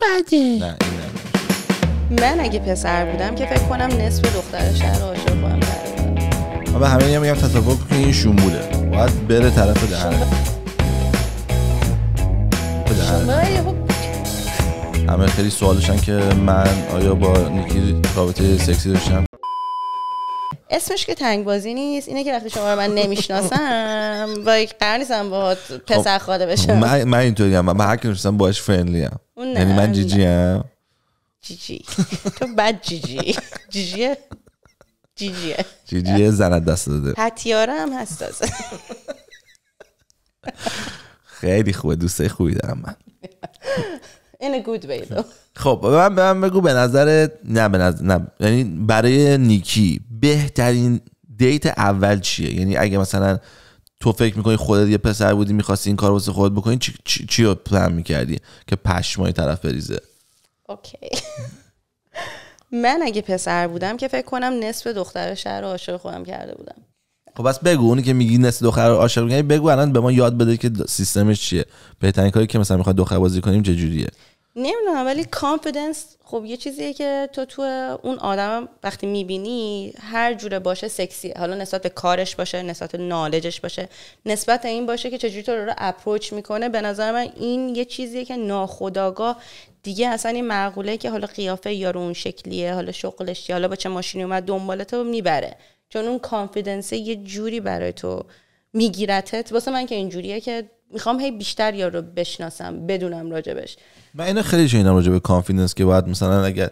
بده نه من اگه پسر بودم که فکر کنم نصف دختر شهر عاشق هم من به همه میگم تصور که این شموله باید بره طرف دهنه همه خیلی سوالشن که من آیا با نیکی رابطه سکسی داشتم اسمش که تنگ بازی نیست اینه که وقتی شما رو من نمیشناسم با قرار نیستم با پسر خاله خب، بشم من, من اینطوری هم من هر کی باش فرینلی هم اون یعنی من جیجی هم جیجی تو بد جیجی جیجیه جیجیه جیجیه زنت دست داده پتیاره هم هست تازه خیلی خوبه دوسته خوبی دارم من این گود بیدو خب من به من بگو به نظر نه به نظر نه یعنی برای نیکی بهترین دیت اول چیه یعنی اگه مثلا تو فکر میکنی خودت یه پسر بودی میخواستی این کار واسه خودت بکنی چی, چی, چی رو پلن میکردی که پشمای طرف بریزه اوکی من اگه پسر بودم که فکر کنم نصف دختر شهر عاشق خودم کرده بودم خب بس بگو اونی که میگی نصف دختر عاشق بگو الان به ما یاد بده که سیستمش چیه بهترین کاری که مثلا میخواد دختر بازی کنیم چه جوریه نمیدونم ولی کانفیدنس خب یه چیزیه که تو تو اون آدم وقتی میبینی هر جوره باشه سکسی حالا نسبت به کارش باشه نسبت به نالجش باشه نسبت این باشه که چجوری تو رو اپروچ میکنه به نظر من این یه چیزیه که ناخداگاه دیگه اصلا این معقوله که حالا قیافه یارو اون شکلیه حالا شغلش حالا با چه ماشینی اومد دنبالت تو میبره چون اون کانفیدنس یه جوری برای تو میگیرتت واسه من که اینجوریه که میخوام هی بیشتر یارو رو بشناسم بدونم راجبش من اینو خیلی شنیدم به کانفیدنس که باید مثلا اگر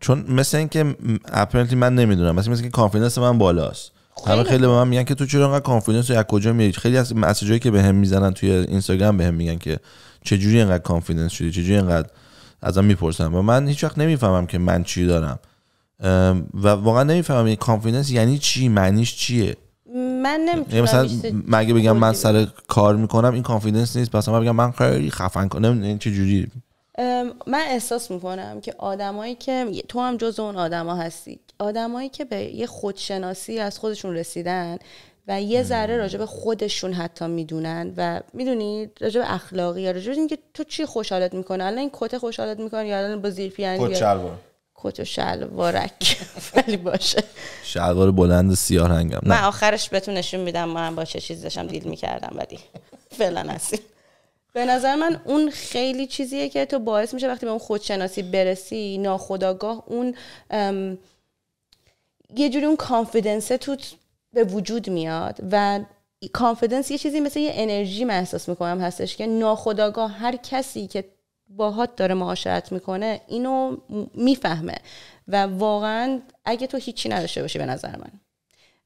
چون مثل اینکه اپرنتلی من نمیدونم مثل اینکه کانفیدنس من بالاست همه خیلی به من میگن که تو چرا انقدر کانفیدنس از کجا میاری خیلی از مسیجایی که بهم میزنن توی اینستاگرام بهم میگن که چجوری انقدر کانفیدنس شدی چجوری انقدر ازم میپرسن و من هیچ وقت نمیفهمم که من چی دارم و واقعا نمیفهمم کانفیدنس یعنی, یعنی چی معنیش چیه من یعنی نمیتونم مثلا مگه بگم من سر کار میکنم این کانفیدنس نیست پس من بگم من خیلی خفن کنم این یعنی چه جوری من احساس میکنم که آدمایی که تو هم جز اون آدما هستی آدمایی که به یه خودشناسی از خودشون رسیدن و یه ذره راجب خودشون حتی میدونن و میدونی راجب اخلاقی یا راجب اینکه تو چی خوشحالت میکنه الان این کت خوشحالت میکنه یا الان با زیر پیانی کت و شلوارک باشه شلوار بلند سیاه رنگم من آخرش بهتون نشون میدم من با چه چیز داشتم دیل میکردم ولی فعلا هستی به نظر من اون خیلی چیزیه که تو باعث میشه وقتی به اون خودشناسی برسی ناخداگاه اون یه جوری اون کانفیدنس تو به وجود میاد و کانفیدنس یه چیزی مثل یه انرژی من احساس میکنم هستش که ناخداگاه هر کسی که باهات داره معاشرت میکنه اینو میفهمه و واقعا اگه تو هیچی نداشته باشی به نظر من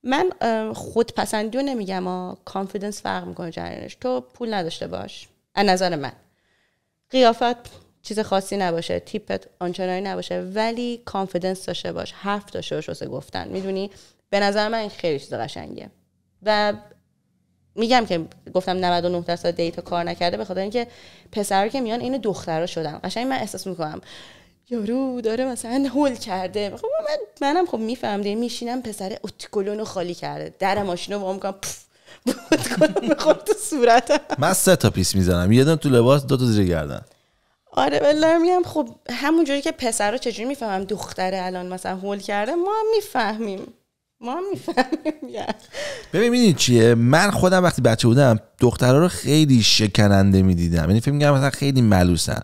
من خودپسندی رو نمیگم ها کانفیدنس فرق میکنه جریانش تو پول نداشته باش از نظر من قیافت چیز خاصی نباشه تیپت آنچنانی نباشه ولی کانفیدنس داشته باش حرف داشته باش واسه گفتن میدونی به نظر من خیلی چیز قشنگه و میگم که گفتم 99 درصد دیتا کار نکرده به خاطر اینکه پسرا که میان این دخترها شدن قشنگ من احساس میکنم یارو داره مثلا هول کرده خب من منم خب میفهم دیگه میشینم پسر اتکلونو خالی کرده در ماشینو رو میکنم بود کنم تو صورتم من سه تا پیس میزنم یه دونه تو لباس دو تا زیر گردن آره بله میگم خب جوری که پسر رو چجوری میفهمم دختره الان مثلا هول کرده ما میفهمیم ما میفهمیم ببین چیه من خودم وقتی بچه بودم دخترها رو خیلی شکننده میدیدم یعنی فکر میگم مثلا خیلی ملوسن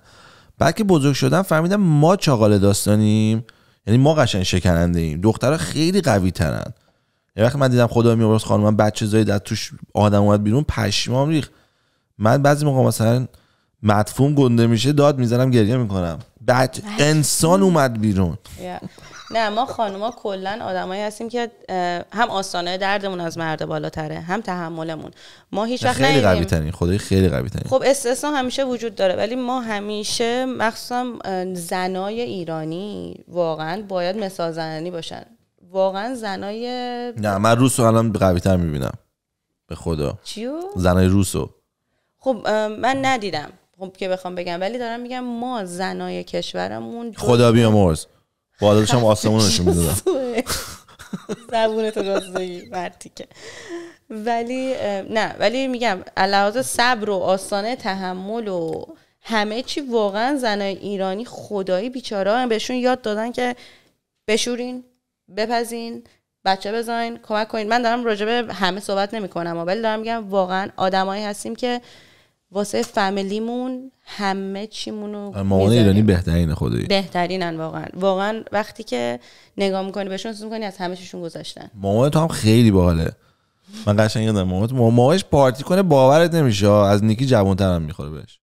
بعد که بزرگ شدم فهمیدم ما چاقال داستانیم یعنی ما قشنگ شکننده ایم دخترها خیلی قوی ترن یه وقت من دیدم خدا میورس خانم بچه زایی در توش آدم اومد بیرون پشمام ریخ من بعضی موقع مثلا مدفوم گنده میشه داد میزنم گریه میکنم بعد انسان اومد بیرون نه ما خانوما کلا آدمایی هستیم که هم آستانه دردمون از مرد بالاتره هم تحملمون ما هیچ وقت خیلی قوی ترین خدای خیلی قوی ترین خب استثنا همیشه وجود داره ولی ما همیشه مخصوصا زنای ایرانی واقعا باید مثال زنانی باشن واقعا زنای نه من روسو الان قوی تر میبینم به خدا چیو؟ زنای روسو خب من ندیدم خب که بخوام بگم ولی دارم میگم ما زنای کشورمون خدا بیامرز با آسمون نشون زبون تو مرتی که ولی نه ولی میگم علاوه صبر و آستانه تحمل و همه چی واقعا زنای ایرانی خدایی بیچاره بهشون یاد دادن که بشورین بپزین بچه بزنین کمک کنین من دارم راجبه همه صحبت نمی کنم ولی دارم میگم واقعا آدمایی هستیم که واسه فامیلیمون همه چیمونو مامان ایرانی بهترین خدایی بهترینن واقعا واقعا وقتی که نگاه میکنی بهشون حس میکنی از همه چیشون گذاشتن مامان تو هم خیلی باحاله من قشنگ یادم مامان مامانش پارتی کنه باورت نمیشه از نیکی جوانتر هم میخوره بهش